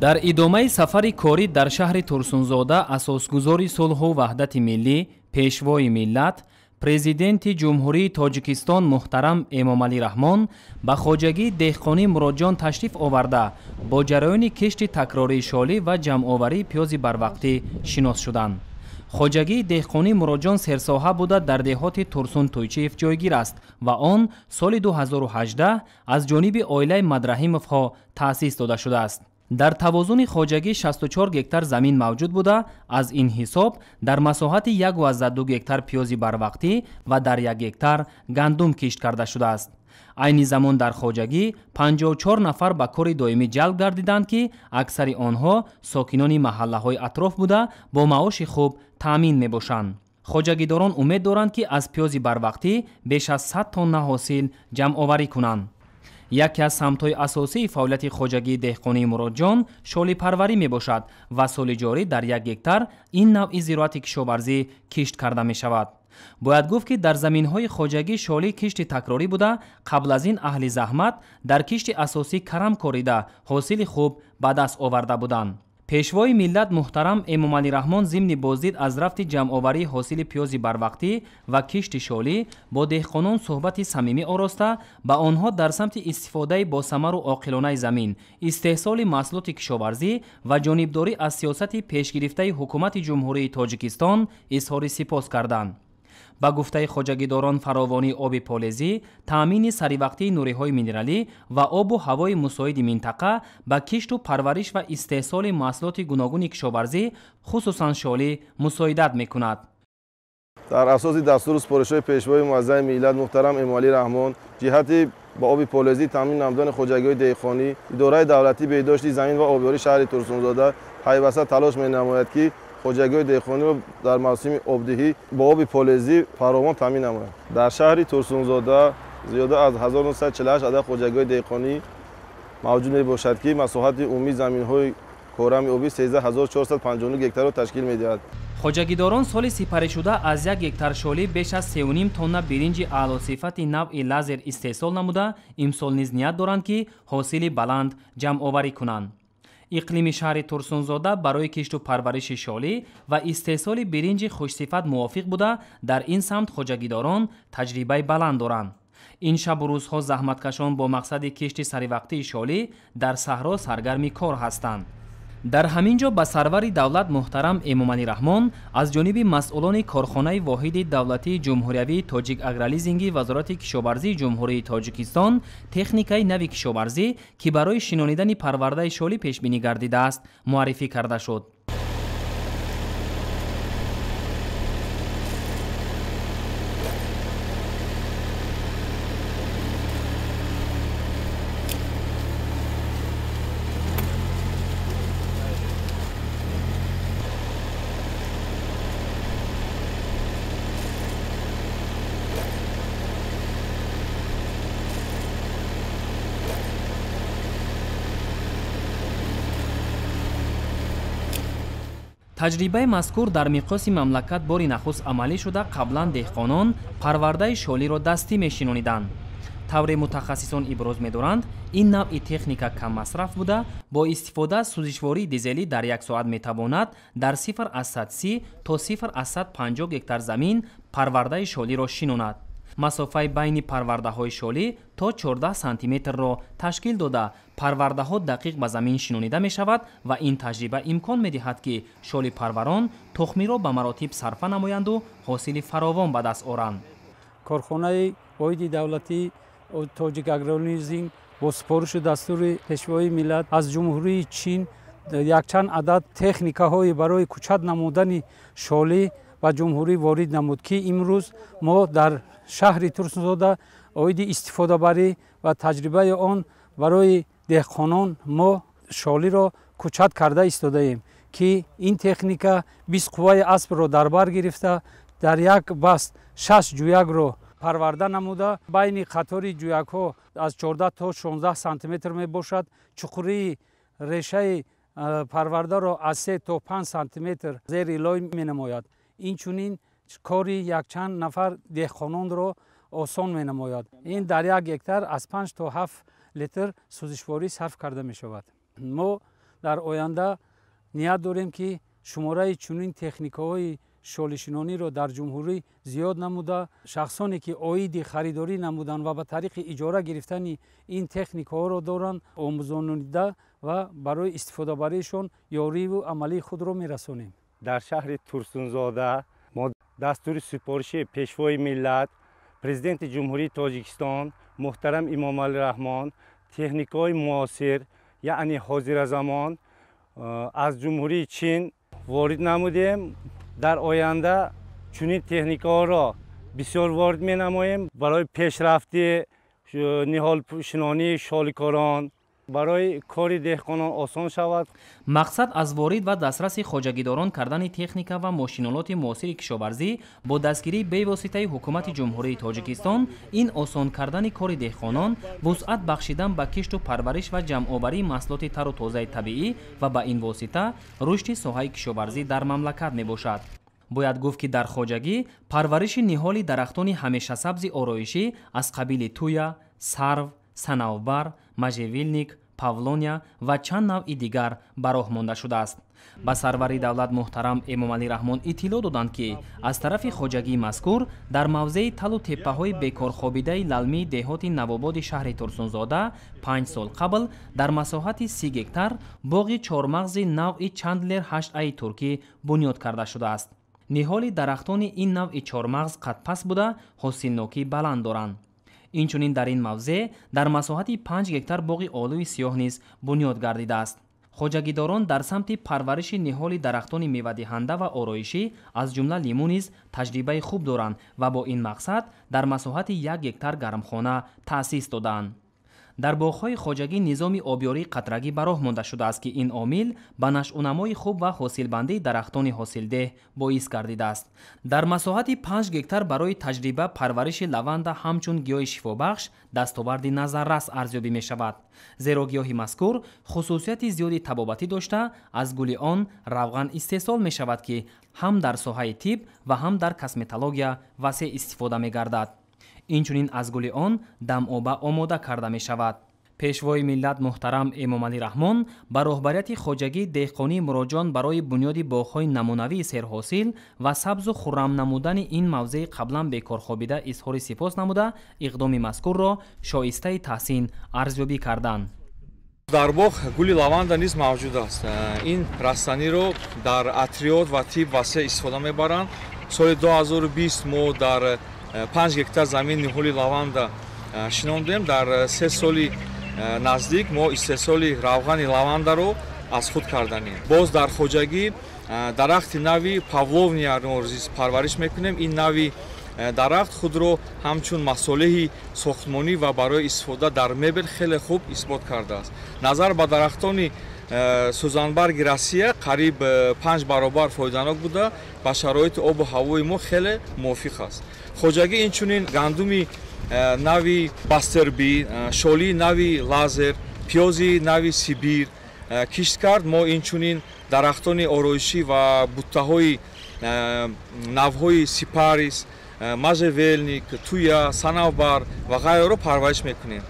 дар идомаи сафари корӣ дар шаҳри турсунзода асосгузори сулҳу ваҳдати миллӣ пешвои миллат президенти ҷумҳурии тоҷикистон муҳтарам эмомалӣ раҳмон ба хоҷагии деҳқони муродҷон ташриф оварда бо ҷараёни кишти такрории шолӣ ва ҷамъоварии пиёзи барвақтӣ шинос шуданд хоҷагии деҳқони муродҷон серсоҳа буда дар деҳоти турсун туйчиев ҷойгир аст ва он соли 2018 аз ҷониби оилаи мадраҳимовҳо таъсис дода шудааст дар тавозуни хоҷагӣ 64 гектар замин мавҷуд буда аз ин ҳисоб дар масоҳати 12 гектар пиёзи барвақтӣ ва дар 1 гектар гандум кишт карда шудааст айни замон дар хоҷагӣ 54 нафар ба кори доимӣ ҷалб гардиданд ки аксари онҳо сокинони маҳаллаҳои атроф буда бо маоши хуб таъмин мебошанд хоҷагидорон умед доранд ки аз пиёзи барвақтӣ беш аз 100 тонна ҳосил ҷамъоварӣ кунанд яке аз самтҳои асосии фаъолияти хоҷагии деҳқонии муродҷон шолипарварӣ мебошад ва соли ҷорӣ дар як гектар ин навъи зироати кишоварзӣ кишт карда мешавад бояд гуфт ки дар заминҳои хоҷагӣ шоли кишти такрорӣ буда қабл аз ин аҳли заҳмат дар кишти асосӣ карам корида ҳосили хуб ба даст оварда буданд пешвои миллат муҳтарам эмомалӣ раҳмон зимни боздид аз рафти ҷамъоварии ҳосили пиёзи барвақтӣ ва кишти шолӣ бо деҳқонон суҳбати самимӣ ороста ба онҳо дар самти истифодаи босамару оқилонаи замин истеҳсоли маҳсулоти кишоварзӣ ва ҷонибдорӣ аз сиёсати пешгирифтаи ҳукумати ҷумҳурии тоҷикистон изҳори сипос карданд ба гуфтаи хоҷагидорон фаровонии оби полезӣ таъмини саривақтии нуриҳои минералӣ ва обу ҳавои мусоиди минтақа ба кишту парвариш ва истеҳсоли маҳсулоти гуногуни кишоварзӣ хусусан шолӣ мусоидат мекунад дар асоси дастуру супоришҳои пешвои муаззаи миллат муҳтарам эмуалӣ раҳмон ҷиҳати ба оби полезӣ таъмин намудани хоҷагиҳои деҳқонӣ идораи давлатӣ беҳдошти замин ва обёрии шаҳри турсунзода пайваста талош менамояд ки хоҷагиҳои деҳқониро дар мавсими обдиҳӣ бо оби полезӣ фаромон таъмин намоянд дар шаҳри турсунзода зиёда аз 1948 адад хоҷагиҳои деҳқонӣ мавҷуд мебошад ки масоҳати умуми заминҳои корами оби 13459 гектарро ташкил медиҳад хоҷагидорон соли сипарешуда аз як гектаршолӣ беш аз 3 тонна биринҷи аълосифати навъи лазер истеҳсол намуда имсол низ ният доранд ки ҳосили баланд ҷамъоварӣ кунанд иқлими шаҳри турсунзода барои кишту парвариши шолӣ ва истеҳсоли биринҷи хушсифат мувофиқ буда дар ин самт хоҷагидорон таҷрибаи баланд доранд ин шабу рӯзҳо заҳматкашон бо мақсади кишти саривақтии шолӣ дар саҳро саргарми кор ҳастанд дар ҳамин ҷо ба сарвари давлат муҳтарам эмомалӣ раҳмон аз ҷониби масъулони корхонаи воҳиди давлатии ҷумҳуриявии тоҷик агрализинги вазорати кишоварзии ҷумҳурии тоҷикистон техникаи нави кишоварзӣ ки барои шинонидани парвардаи шолӣ пешбинӣ гардидааст муаррифӣ карда шуд таҷрибаи мазкур дар миқёси мамлакат бори нахуст амалӣ шуда қаблан деҳқонон парвардаи шолиро дастӣ мешинониданд тавре мутахассисон иброз медоранд ин навъи техника каммасраф буда бо истифода аз сӯзишвории дизелӣ дар як соат метавонад дар сифр аз сад сӣ то сифр аз сад панҷоҳ гектар замин парвардаи шолиро шинонад масофаи байни парвардаҳои шолӣ то 14 сантиметрро ташкил дода парвардаҳо дақиқ ба замин шинонида мешавад ва ин таҷриба имкон медиҳад ки шоли парварон тухмиро ба маротиб сарфа намоянду ҳосили фаровон ба даст оранд корхонаи оиди давлати тоҷик агронизм бо супориши дастури пешвои миллат аз ҷумҳурии чин якчанд адад техникаҳое барои кучат намудани шолӣ ба ҷумҳурӣ ворид намуд ки имрӯз мо дар шаҳри турсунзода оиди истифодабарӣ ва таҷрибаи он барои деҳқонон мо шолиро кучат карда истодаем ки ин техника бист қувваи аспро дар бар гирифта дар як баст шаш ҷӯякро парварда намуда байни қатори ҷӯякҳо аз чорда то шонздаҳ сантиметр мебошад чуқурии решаи э, парвардаро аз се то панҷ сантиметр зери лой менамояд инчунин кори якчанд нафар деҳқононро осон менамояд ин дар як гектар аз панҷ то ҳафт литр сӯзишворӣ сарф карда мешавад мо дар оянда ният дорем ки шумораи чунин техникаҳои шолишинониро дар ҷумҳурӣ зиёд намуда шахсоне ки оиди харидорӣ намуданд ва ба тариқи иҷора гирифтани ин техникаҳоро доранд омӯзонида ва барои истифодабарӣшон ёрию амалии худро мерасонем дар шаҳри турсунзода دستور سپارش پیشوای ملت پریزیدنت جمهوری تاجیکستان محترم امام رحمان های معاصر یعنی حاضر زمان از جمهوری چین وارد نمودیم در آینده چنین ها را بسیار وارد نماییم برای پیشرفت نهال شنانی شالکاران барои кори деҳқонон осон шавад мақсад аз ворид ва дастраси хоҷагидорон кардани техника ва мошинолоти муосири кишоварзӣ бо дастгирии бевоситаи ҳукумати ҷумҳурии тоҷикистон ин осон кардани кори деҳқонон вусъат бахшидан ба кишту парвариш ва ҷамъоварии маҳсулоти тару тозаи табиӣ ва ба ин восита рушди соҳаи кишоварзӣ дар мамлакат мебошад бояд гуфт ки дар хоҷагӣ парвариши ниҳоли дарахтони ҳамешасабзи ороишӣ аз қабили туя сарв санавбар мажевилник павлония ва чанд навъи дигар ба роҳ монда шудааст ба сарвари давлат муҳтарам эмомалӣ раҳмон иттилоъ доданд ки аз тарафи хоҷагии мазкур дар мавзеи талу теппаҳои бекорхобидаи лалмии деҳоти навободи шаҳри турсунзода панҷ сол қабл дар масоҳати си гектар боғи чормағзи навъи чандлер ҳаштаи туркӣ бунёд карда шудааст ниҳоли дарахтони ин навъи чормағз қадпас буда ҳосилнокӣ баланд доранд инчунин дар ин мавзе дар масоҳати панҷ гектар боғи олӯи сиёҳ низ бунёд гардидааст хоҷагидорон дар самти парвариши ниҳоли дарахтони мевадиҳанда ва ороишӣ аз ҷумла лимӯ низ таҷрибаи хуб доранд ва бо ин мақсад дар масоҳати як гектар гармхона таъсис доданд дар боғҳои хоҷагӣ низоми обёрии қатрагӣ ба роҳ монда шудааст ки ин омил ба нашъунамои хуб ва ҳосилбандии дарахтони ҳосилдеҳ боис гардидааст дар масоҳати панҷ гектар барои таҷриба парвариши лаванда ҳамчун гиёҳи шифобахш дастоварди назаррас арзёбӣ мешавад зеро гиёҳи мазкур хусусияти зиёди табобатӣ дошта аз гули он равған истеҳсол мешавад ки ҳам дар соҳаи тиб ва ҳам дар косметология васеъ истифода мегардад инчунин аз гули он дамоба омода карда мешавад пешвои миллат муҳтарам эмомалӣ раҳмон ба роҳбарияти хоҷагии деҳқонии муроҷон барои бунёди боғҳои намунавии серҳосил ва сабзу хуррам намудани ин мавзеи қаблан бекорхобида изҳори сипос намуда иқдоми мазкурро шоистаи таҳсин арзёбӣ карданд дар боғ гули лаванда низ мавҷуд аст э, ин растаниро дар атриёт ва тиб васеъ истифода мебаранд соли 2020 мо дар 5 гектар замин нуҳули лаванда шинондем дар се соли наздик мо истеҳсоли равғани лавандаро аз худ карданем боз дар хоҷагӣ дарахти нави павловниярнорзи парвариш мекунем ин нави дарахт худро ҳамчун масолеҳи сохтмонӣ ва барои истифода дар мебел хеле хуб исбот кардааст назар ба дарахтони Э, сӯзанбарги россия қариб э, панҷ баробар фоиданок буда ба шароити обу ҳавои мо хеле мувофиқ аст хоҷагӣ инчунин гандуми э, нави бастерби шолии нави лазер пиёзи нави сибир кишт кард мо инчунин дарахтони ороишӣ ва буттаҳои навҳои сипарис мажевелник туя санавбар ва ғайраро парвариш мекунем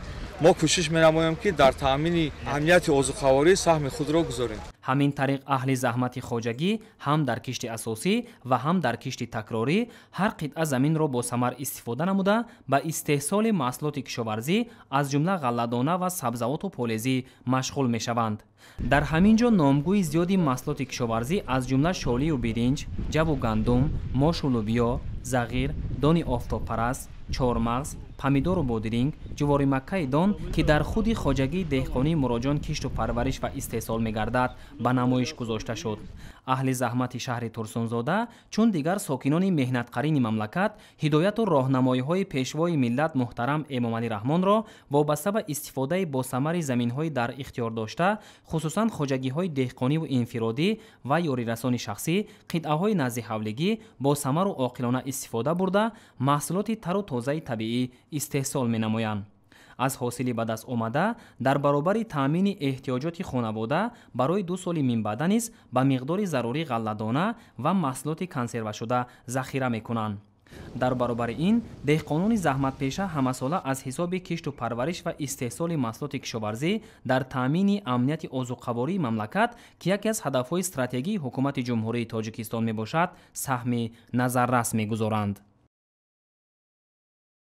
мо кӯшиш менамоем ки дар таъмини амнияти озуқаворӣ саҳми худро гузорем ҳамин тариқ аҳли заҳмати хоҷагӣ ҳам дар кишти асосӣ ва ҳам дар кишти такрорӣ ҳар қитъа заминро бо самар истифода намуда ба истеҳсоли маҳсулоти кишоварзӣ аз ҷумла ғалладона ва сабзавоту полезӣ машғул мешаванд дар ҳамин ҷо номгӯи зиёди маҳсулоти кишоварзӣ аз ҷумла шолию биринҷ ҷаву гандум мошу лубиё зағир дони офтобпараст чормағз پامیدور و بودرینگ جوار مکه دان که در خودی خوجگی دهقانی مراجان کشت و پرورش و استحصال میگردد به نمایش گذاشته شد اهل زحمت شهر ترسونزاده، چون دیگر ساکنان مهنت قرین مملکت هدایت و راهنمایی های پیشوای ملت محترم امام رحمان را و به استفاده با ثمر زمین های در اختیار داشته خصوصا خوجگی های دهقانی و انفرادی و یاری رسان شخصی قطعه های نزد حولگی با ثمر و عاقلانه استفاده برده محصولات تر و تازه طبیعی истеҳсол менамоянд аз ҳосили ба дастомада дар баробари таъмини эҳтиёҷоти хонавода барои ду соли минбаъда низ ба миқдори зарури ғалладона ва маҳсулоти консервашуда захира мекунанд дар баробари ин деҳқонони заҳматпеша ҳамасола аз ҳисоби кишту парвариш ва истеҳсоли маҳсулоти кишоварзӣ дар таъмини амнияти озуқаварии мамлакат ки яке аз ҳадафҳои стратегии ҳукумати ҷумҳурии тоҷикистон мебошад саҳми назаррас мегузоранд